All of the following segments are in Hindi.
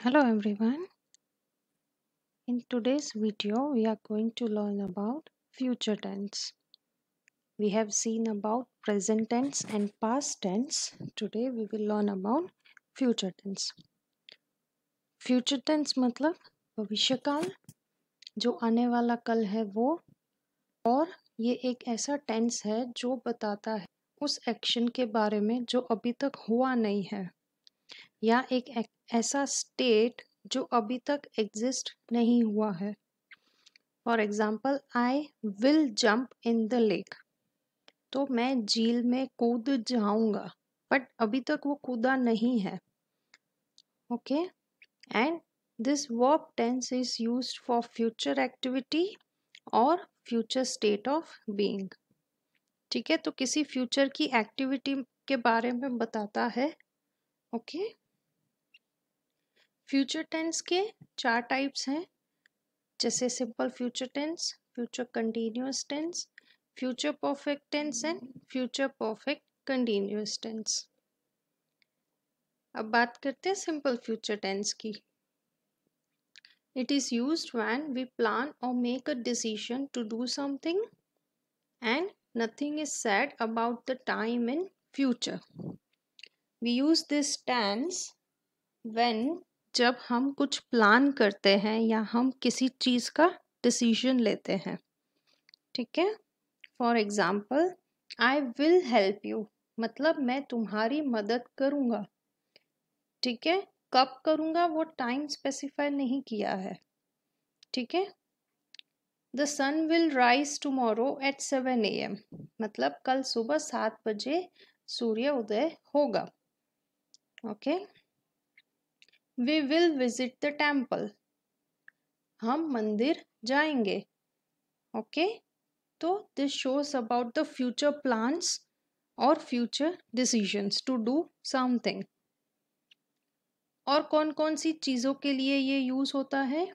Hello everyone. In today's video, we are going to learn about future tense. We have seen about present tense and past tense. Today we will learn about future tense. Future tense मतलब भविष्य काल जो आने वाला कल है वो और ये एक ऐसा टेंस है जो बताता है उस एक्शन के बारे में जो अभी तक हुआ नहीं है या एक, एक ऐसा स्टेट जो अभी तक एग्जिस्ट नहीं हुआ है for example I will jump in the lake तो मैं झील में कूद जाऊंगा बट अभी तक वो कूदा नहीं है okay and this verb tense is use for future activity और फ्यूचर स्टेट ऑफ बीइंग ठीक है तो किसी फ्यूचर की एक्टिविटी के बारे में बताता है ओके okay? फ्यूचर टेंस के चार टाइप्स हैं जैसे simple future tense future continuous tense future perfect tense and future perfect continuous tense अब बात करते हैं सिंपल फ्यूचर टेंस की it is use when we plan और make a decision to do something and nothing is said about the time in future we use this tense when जब हम कुछ प्लान करते हैं या हम किसी चीज़ का डिसीजन लेते हैं ठीक है for example I will help you मतलब मैं तुम्हारी मदद करूंगा ठीक है कब करूंगा वो टाइम स्पेसिफाई नहीं किया है ठीक है the sun will rise tomorrow at seven A M मतलब कल सुबह सात बजे सूर्य उदय होगा okay okay? We will visit the temple हम मंदिर जाएंगे ओके तो this shows about the future plans और future decisions to do something और कौन कौन सी चीज़ों के लिए ये यूज़ होता है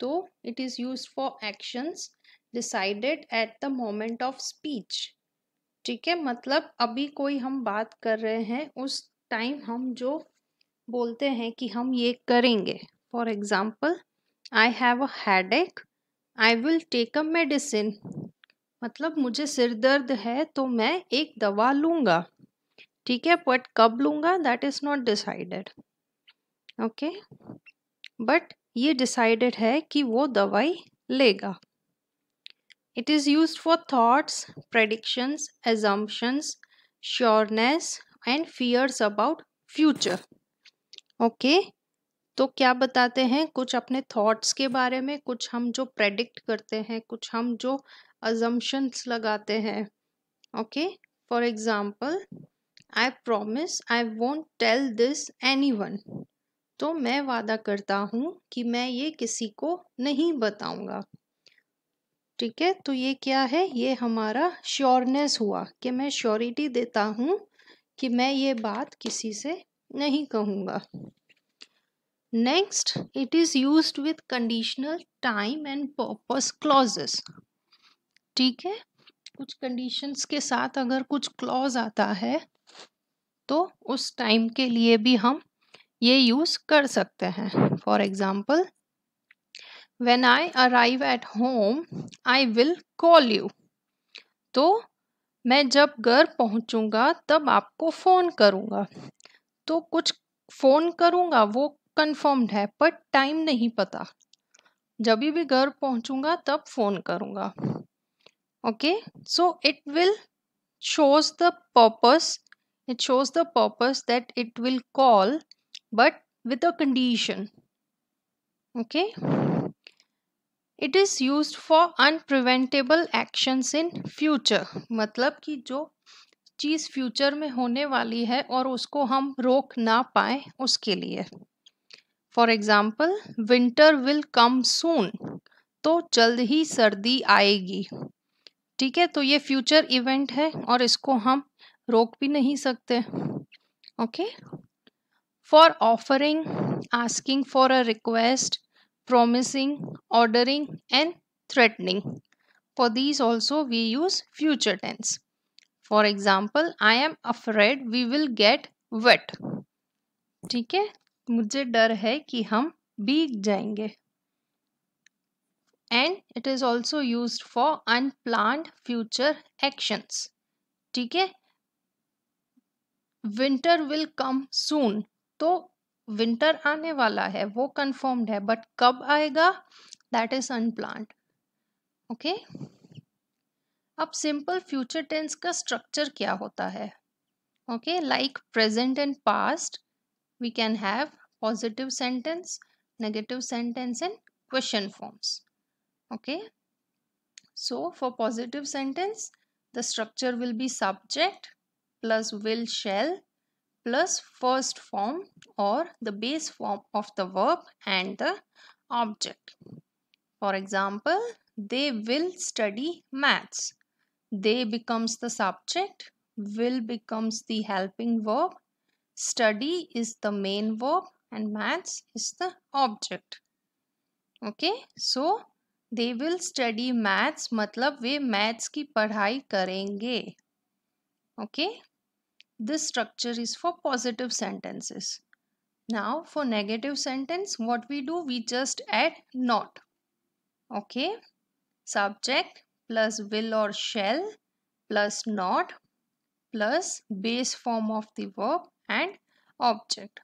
तो it is use for actions decided at the moment of speech ठीक है मतलब अभी कोई हम बात कर रहे हैं उस टाइम हम जो बोलते हैं कि हम ये करेंगे for example I have a एक I will take a medicine मतलब मुझे सिर दर्द है तो मैं एक दवा लूँगा ठीक है बट कब लूँगा that is not decided okay but ये डिसाइडेड है कि वो दवाई लेगा it is use for thoughts predictions assumptions sureness and fears about future okay तो क्या बताते हैं कुछ अपने थॉट्स के बारे में कुछ हम जो प्रेडिक्ट करते हैं कुछ हम जो अजम्पन्स लगाते हैं okay for example I promise I won't tell this any तो मैं वादा करता हूँ कि मैं ये किसी को नहीं बताऊँगा ठीक है तो ये क्या है ये हमारा श्योरनेस हुआ कि मैं श्योरिटी देता हूँ कि मैं ये बात किसी से नहीं कहूँगा next it is use with conditional time and purpose clauses ठीक है कुछ कंडीशंस के साथ अगर कुछ क्लॉज आता है तो उस टाइम के लिए भी हम ये यूज़ कर सकते हैं for example when I arrive at home I will call you तो मैं जब घर पहुंचूंगा तब आपको फ़ोन करूंगा तो कुछ फोन करूँगा वो कन्फर्म्ड है पर टाइम नहीं पता जब भी घर पहुंचूंगा तब फोन करूँगा okay so it will shows the purpose it shows the purpose that it will call but with a condition okay it is use for unpreventable actions in future मतलब कि जो चीज़ फ्यूचर में होने वाली है और उसको हम रोक ना पाए उसके लिए for example winter will come soon तो जल्द ही सर्दी आएगी ठीक है तो ये फ्यूचर इवेंट है और इसको हम रोक भी नहीं सकते okay for offering asking for a request promising ordering and threatening for these also we use future tense for example I am afraid we will get wet ठीक है मुझे डर है कि हम भीग जाएंगे and it is also use for unplan future actions ठीक है विंटर विल कम सून तो विंटर आने वाला है वो कन्फर्म्ड है बट कब आएगा दैट इज अनप्लान ओके अब सिंपल फ्यूचर टेंस का स्ट्रक्चर क्या होता है okay like present and past we can have positive sentence negative sentence and question forms okay so for positive sentence the structure will be subject plus will shall plus first form और the base form of the verb and the object for example they will study maths They becomes the subject. Will becomes the helping verb. Study is the main verb and maths is the object. Okay, so they will study maths मतलब वे maths की पढ़ाई करेंगे. Okay, this structure is for positive sentences. Now for negative sentence, what we do? We just add not. Okay, subject, plus will or shall plus not plus base form of the verb and object.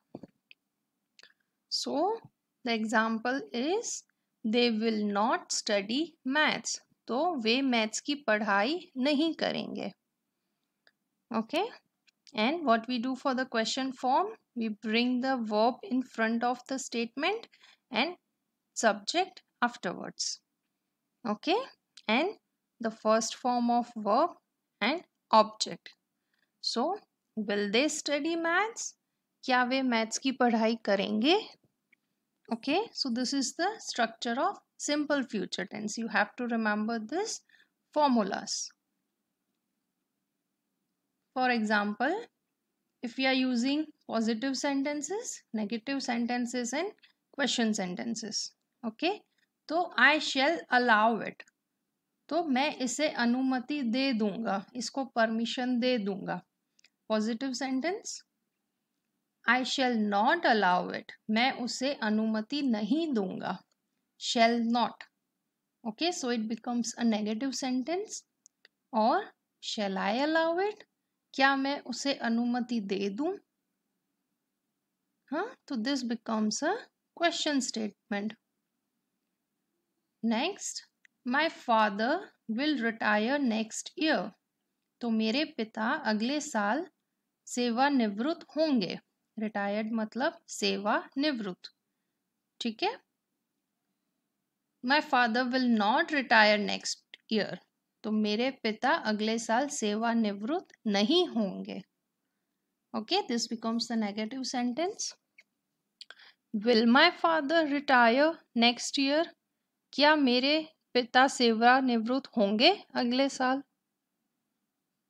So the example is they will not study maths. तो वे मैथ्स की पढ़ाई नहीं करेंगे okay and what we do for the question form we bring the verb in front of the statement and subject afterwards okay and the first form of verb and object. So, will they study maths? क्या वे maths की पढ़ाई करेंगे okay so this is the structure of simple future tense you have to remember this formulas for example if we are using positive sentences negative sentences and question sentences okay so i shall allow it तो मैं इसे अनुमति दे दूंगा इसको परमिशन दे दूंगा positive sentence I shall not allow it मैं उसे अनुमति नहीं दूंगा shall not okay so it becomes a negative sentence और शेल आई अलाउ इट क्या मैं उसे अनुमति दे दूं हाँ तो this becomes a question statement next my father will retire next year तो मेरे पिता अगले साल सेवानिवृत्त होंगे रिटायर्ड मतलब सेवानिवृत्त ठीक है my father will not retire next year तो मेरे पिता अगले साल सेवानिवृत्त नहीं होंगे okay this becomes the negative sentence will my father retire next year क्या मेरे पिता सेवरा निवृत्त होंगे अगले साल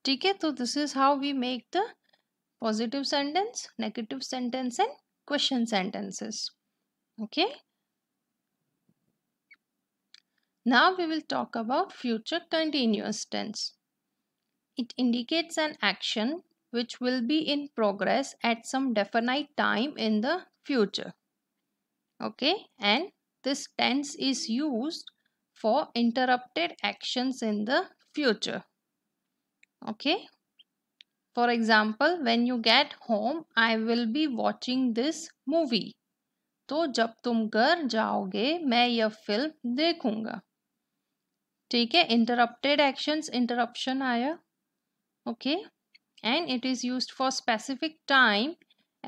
ठीक है तो this is how we make the positive sentence negative sentence and question sentences okay now we will talk about future continuous tense it indicates an action which will be in progress at some definite time in the future okay and this tense is used for interrupted actions in the future. Okay. For example, when you get home, I will be watching this movie. to jab tum ghar jaoge main यह film dekhunga theek hai interrupted actions interruption aaya okay and it is used for specific time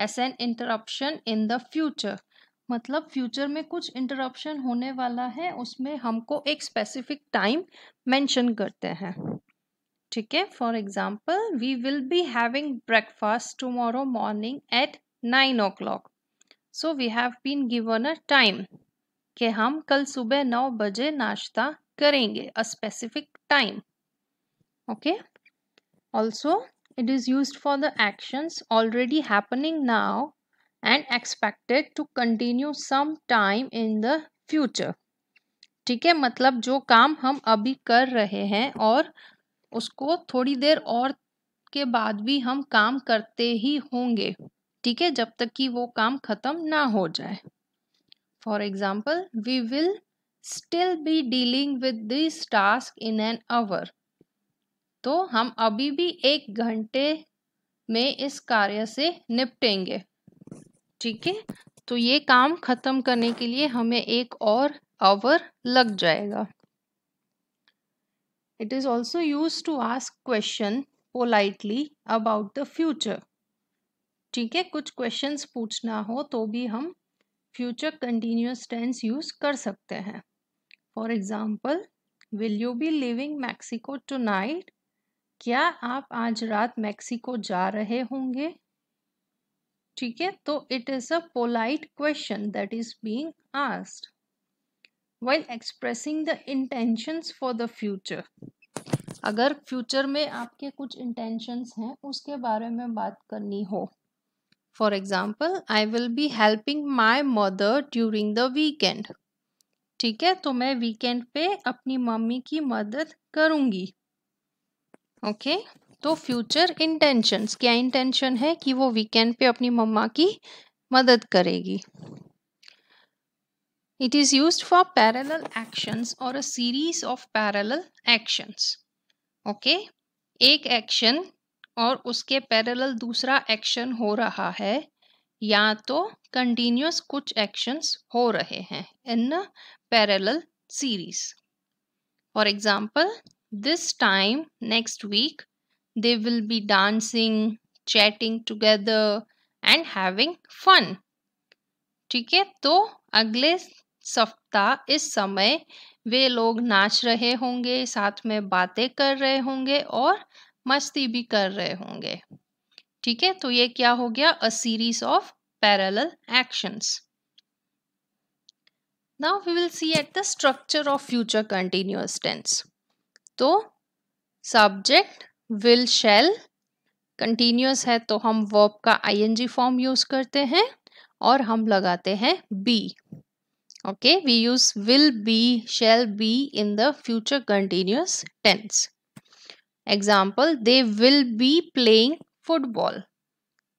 as an interruption in the future मतलब फ्यूचर में कुछ इंटरप्शन होने वाला है उसमें हमको एक स्पेसिफिक टाइम मेंशन करते हैं ठीक है for example we will be having breakfast tomorrow morning at nine o'clock so we have been given a time कि हम कल सुबह नौ बजे नाश्ता करेंगे a specific time okay also it is use for the actions already happening now and expected to continue some time in the future ठीक है मतलब जो काम हम अभी कर रहे हैं और उसको थोड़ी देर और के बाद भी हम काम करते ही होंगे ठीक है जब तक कि वो काम ख़त्म ना हो जाए for example we will still be dealing with this task in an hour तो हम अभी भी एक घंटे में इस कार्य से निपटेंगे ठीक है तो ये काम खत्म करने के लिए हमें एक और आवर लग जाएगा it is also use to ask question politely about the future ठीक है कुछ क्वेश्चंस पूछना हो तो भी हम फ्यूचर कंटिन्यूस टेंस यूज कर सकते हैं for example will you be living Mexico too क्या आप आज रात मैक्सिको जा रहे होंगे ठीक है तो it is a polite question that is being asked well expressing the intentions for the future अगर फ्यूचर में आपके कुछ इंटेंशंस हैं उसके बारे में बात करनी हो for example I will be helping my mother during the weekend ठीक है तो मैं वीकेंड पे अपनी मम्मी की मदद करूंगी ओके okay? तो फ्यूचर इंटेंशन क्या इंटेंशन है कि वो वीकेंड पे अपनी मम्मा की मदद करेगी it is use for parallel action और series of parallel actions okay एक एक्शन और उसके पैरल दूसरा एक्शन हो रहा है या तो कंटिन्यूस कुछ एक्शन हो रहे हैं in parallel series for example this time next week They will be dancing, chatting together and having fun. ठीक है तो अगले सप्ताह इस समय वे लोग नाच रहे होंगे साथ में बातें कर रहे होंगे और मस्ती भी कर रहे होंगे ठीक है तो ये क्या हो गया a series of parallel actions now we will see at the structure of future continuous tense तो सब्जेक्ट विल शेल कंटिन्यूस है तो हम वर्ब का I N G form use करते हैं और हम लगाते हैं be okay we use will be shall be in the future continuous tense example they will be playing football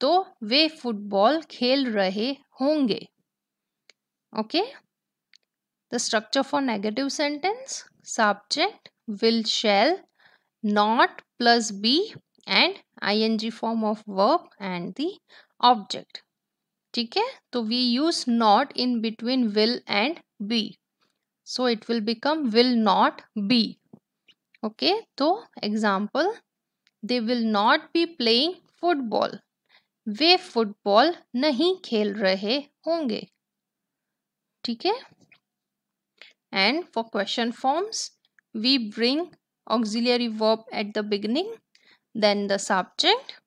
तो वे फुटबॉल खेल रहे होंगे okay the structure for negative sentence subject will shall not plus be and ing form of verb and the object ठीक है तो we use not in between will and be so it will become will not be okay तो example they will not be playing football वे फुटबॉल नहीं खेल रहे होंगे ठीक है and for question forms we bring auxiliary verb at the beginning, then the subject,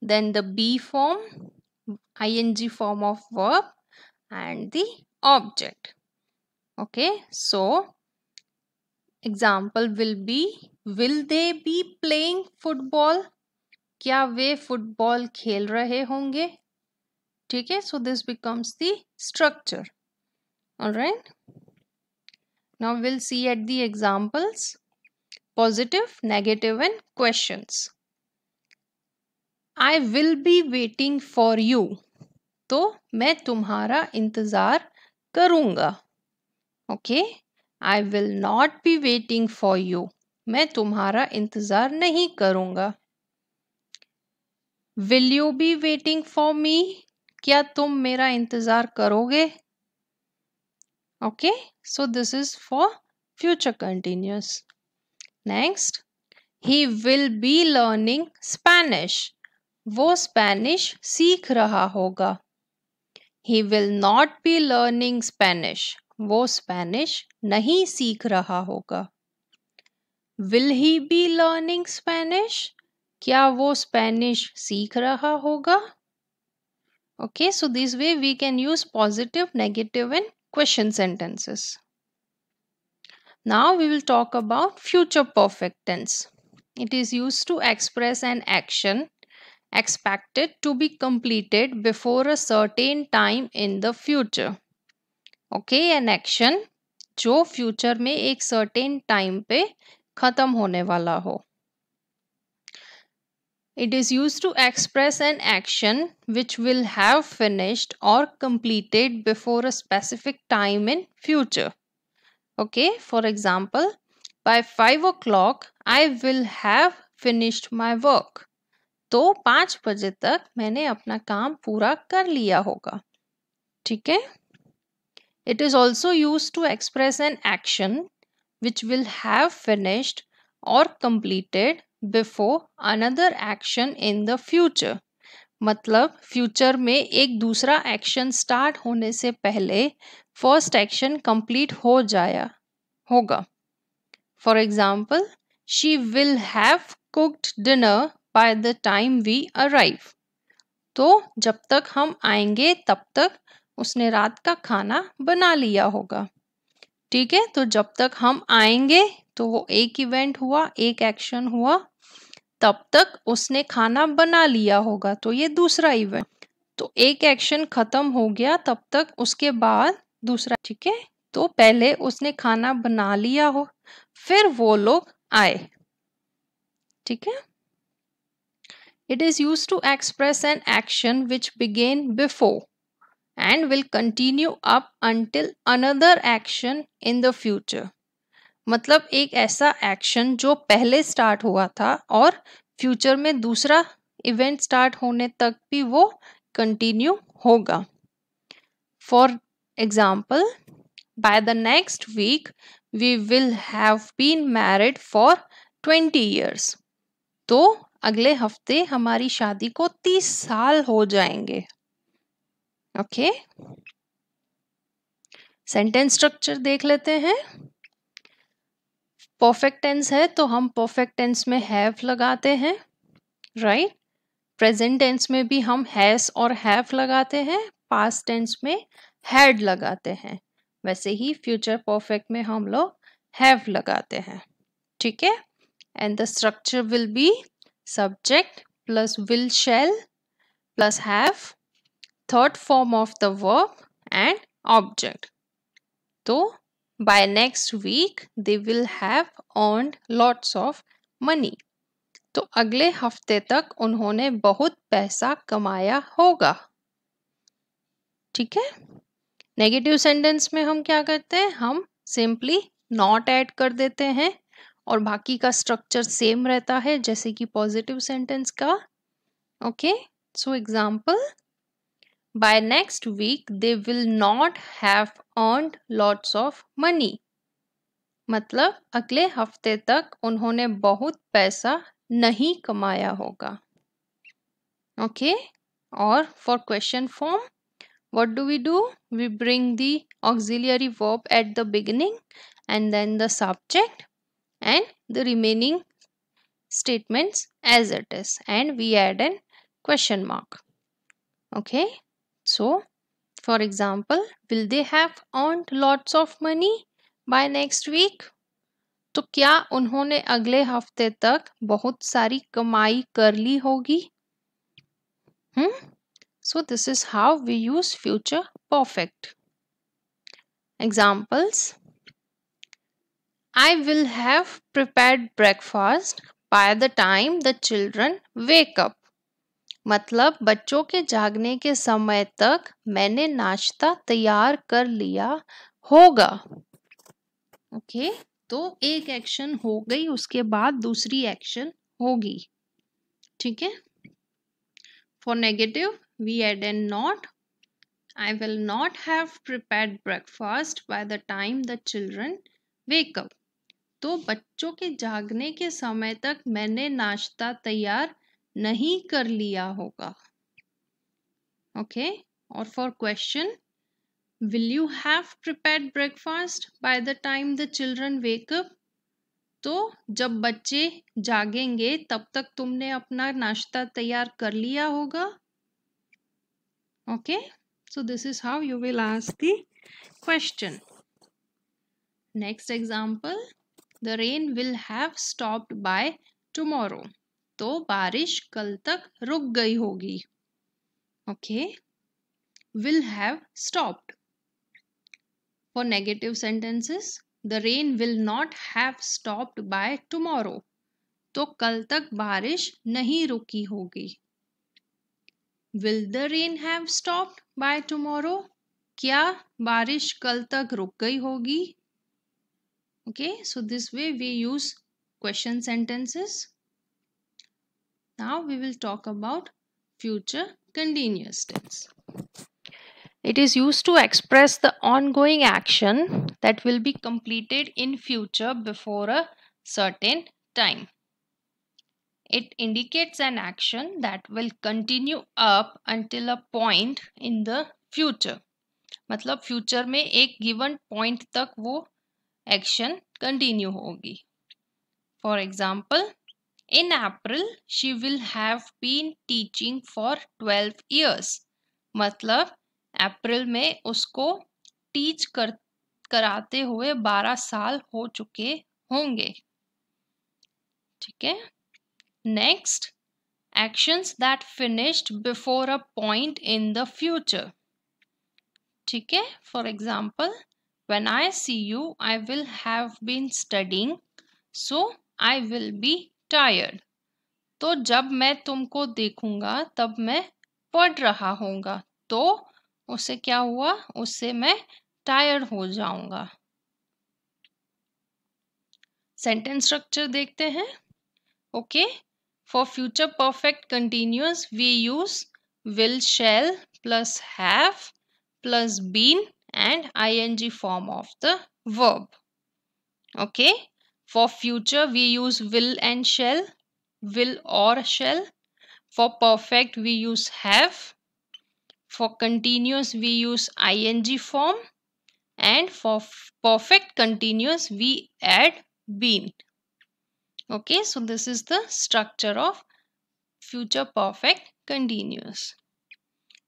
then the be form, ing form of verb and the object. Okay, so example will be will they be playing football? Kya ve football khel rahe honge? Okay, so this becomes the structure. All right. Now we'll see at the examples. positive, negative and questions. I will be waiting for you तो मैं तुम्हारा इंतज़ार करूंगा okay I will not be waiting for you मैं तुम्हारा इंतज़ार नहीं करूंगा will you be waiting for me क्या तुम मेरा इंतज़ार करोगे okay so this is for future continuous next he will be learning Spanish वो स्पेनिश सीख रहा होगा he will not be learning Spanish वो स्पेनिश नहीं सीख रहा होगा will he be learning Spanish क्या वो स्पेनिश सीख रहा होगा okay so this way we can use positive negative and question sentences Now we will talk about future perfect tense. It is used to express an action expected to be completed before a certain time in the future. Okay, an action जो future में a certain time pe खत्म hone wala ho. It is used to express an action which will have finished or completed before a specific time in future. okay for example by 5 o'clock I will have finished my work तो पाँच बजे तक मैंने अपना काम पूरा कर लिया होगा ठीक है it is also use to express an action which will have finished और completed before another action in the future मतलब फ्यूचर में एक दूसरा एक्शन स्टार्ट होने से पहले फर्स्ट एक्शन कंप्लीट हो जाया होगा for example she will have cooked dinner by the time we arrive तो जब तक हम आएंगे तब तक उसने रात का खाना बना लिया होगा ठीक है तो जब तक हम आएंगे तो वो एक इवेंट हुआ एक एक्शन हुआ तब तक उसने खाना बना लिया होगा तो ये दूसरा इवेंट तो एक एक्शन खत्म हो गया तब तक उसके बाद दूसरा ठीक है तो पहले उसने खाना बना लिया हो फिर वो लोग आए ठीक है it is use to express an action which begin before and will continue up until another action in the future मतलब एक ऐसा एक्शन जो पहले स्टार्ट हुआ था और फ्यूचर में दूसरा इवेंट स्टार्ट होने तक भी वो कंटिन्यू होगा for example by the next week we will have been married for twenty years तो अगले हफ्ते हमारी शादी को तीस साल हो जाएंगे ओके सेंटेंस स्ट्रक्चर देख लेते हैं परफेक्ट टेंस है तो हम परफेक्ट टेंस में हैव लगाते हैं राइट प्रेजेंट टेंस में भी हम हैस और हैव लगाते हैं पास्ट टेंस में हैड लगाते हैं वैसे ही फ्यूचर परफेक्ट में हम लोग हैव लगाते हैं ठीक है and the structure will be subject plus will shall plus have third form of the verb and object तो by next week they will have earned lots of money तो अगले हफ्ते तक उन्होंने बहुत पैसा कमाया होगा ठीक है नेगेटिव सेंटेंस में हम क्या करते हैं हम सिंपली नॉट ऐड कर देते हैं और बाकी का स्ट्रक्चर सेम रहता है जैसे कि पॉजिटिव सेंटेंस का okay so example by next week they will not have earned lots of money मतलब अगले हफ्ते तक उन्होंने बहुत पैसा नहीं कमाया होगा okay? और for question form, what do we do we bring the auxiliary verb at the beginning and then the subject and the remaining statements as it is and we add an question mark okay So, for example, will they have earned lots of money by next week? तो क्या उन्होंने अगले हफ्ते तक बहुत सारी कमाई कर ली होगी hmm so this is how we use future perfect examples I will have prepared breakfast by the time the children wake up. मतलब बच्चों के जागने के समय तक मैंने नाश्ता तैयार कर लिया होगा ओके तो एक एक्शन हो गई उसके बाद दूसरी एक्शन होगी ठीक है for negative we add an not I will not have prepared breakfast by the time the children wake up तो बच्चों के जागने के समय तक मैंने नाश्ता तैयार नहीं कर लिया होगा ओके और for question will you have prepared breakfast by the time the children wake up तो जब बच्चे जागेंगे तब तक तुमने अपना नाश्ता तैयार कर लिया होगा okay so this is how you will ask the question next example the rain will have stopped by tomorrow तो बारिश कल तक रुक गई होगी okay will have stopped for negative sentences the rain will not have stopped by tomorrow तो कल तक बारिश नहीं रुकी होगी will the rain have stopped by tomorrow क्या बारिश कल तक रुक गई होगी okay so this way we use question sentences Now we will talk about future continuous tense. It is used to express the ongoing action that will be completed in future before a certain time. It indicates an action that will continue up until a point in the future. मतलब future में एक given point तक वो action continue होगी For example. In April, she will have been teaching for 12 years. मतलब अप्रैल में उसको टीच कर कराते हुए 12 साल हो चुके होंगे ठीक है next actions that finished before a point in the future. ठीक है for example when I see you I will have been studying so I will be tired तो जब मैं तुमको देखूंगा तब मैं पढ़ रहा होगा तो उससे क्या हुआ उससे मैं टायर्ड हो जाऊंगा सेंटेंस स्ट्रक्चर देखते हैं okay for future perfect continuous we use will shall plus have plus been and I N G form of the verb okay For future, we use will and shall, will or shall. For perfect, we use have. For continuous, we use ing form. And for perfect continuous, we add been. Okay, so this is the structure of future perfect continuous.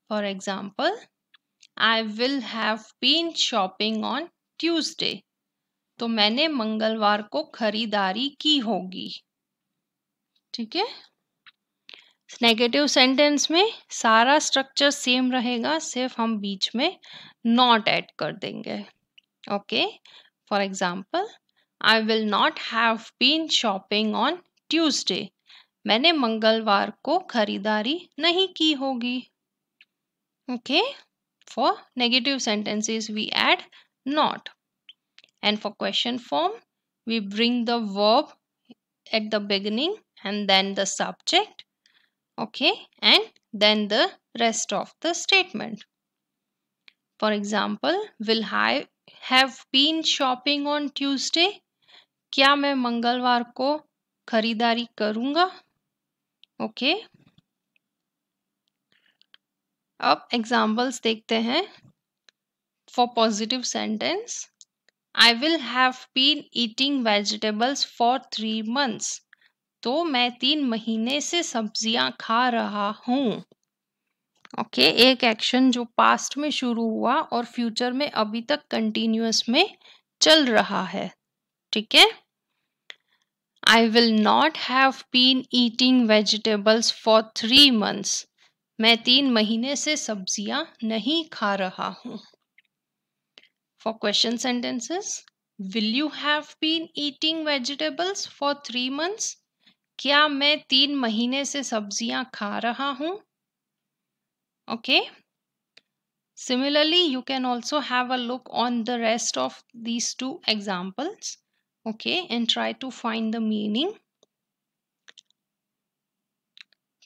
For example, I will have been shopping on Tuesday. तो मैंने मंगलवार को खरीदारी की होगी ठीक है नेगेटिव सेंटेंस में सारा स्ट्रक्चर सेम रहेगा सिर्फ हम बीच में नॉट ऐड कर देंगे okay for example I will not have been shopping on Tuesday मैंने मंगलवार को खरीदारी नहीं की होगी okay for negative sentences we add not and for question form we bring the verb at the beginning and then the subject okay and then the rest of the statement for example will I have been shopping on Tuesday kya main mangalwar ko खरीदारी karunga okay. अब एग्जांपल्स देखते हैं for positive sentence I will have been eating vegetables for three months तो मैं तीन महीने से सब्जियां खा रहा हूँ ओके okay, एक एक्शन जो पास्ट में शुरू हुआ और फ्यूचर में अभी तक कंटिन्यूस में चल रहा है ठीक है I will not have been eating vegetables for three months मैं तीन महीने से सब्जियां नहीं खा रहा हूं For question sentences, will you have been eating vegetables for three months? क्या मैं तीन महीने से सब्जियां खा रहा हूं? Okay. Similarly, you can also have a look on the rest of these two examples. Okay, and try to find the meaning.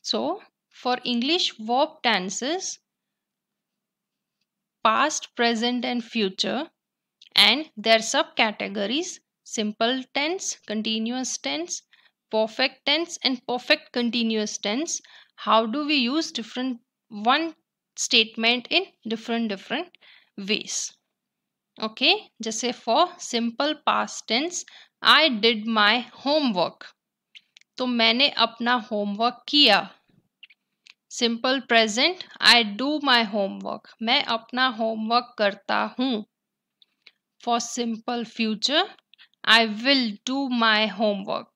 So, for English verb tenses, past, present and future and their subcategories simple tense, continuous tense, perfect tense and perfect continuous tense. How do we use different one statement in different different ways? Okay, just say for simple past tense, I did my homework. तो मैंने अपना होमवर्क किया simple present I do my homework मैं अपना होमवर्क करता हूँ for simple future I will do my homework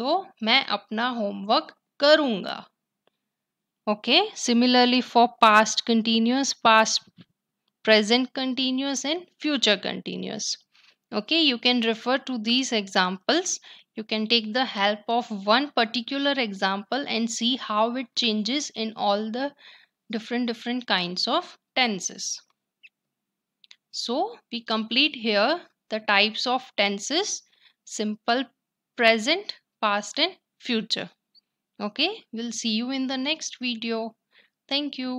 तो मैं अपना होमवर्क करूँगा okay similarly for past continuous past present continuous and future continuous okay you can refer to these examples you can take the help of one particular example and see how it changes in all the different different kinds of tenses. So we complete here the types of tenses simple present past and future. Okay we'll see you in the next video. Thank you.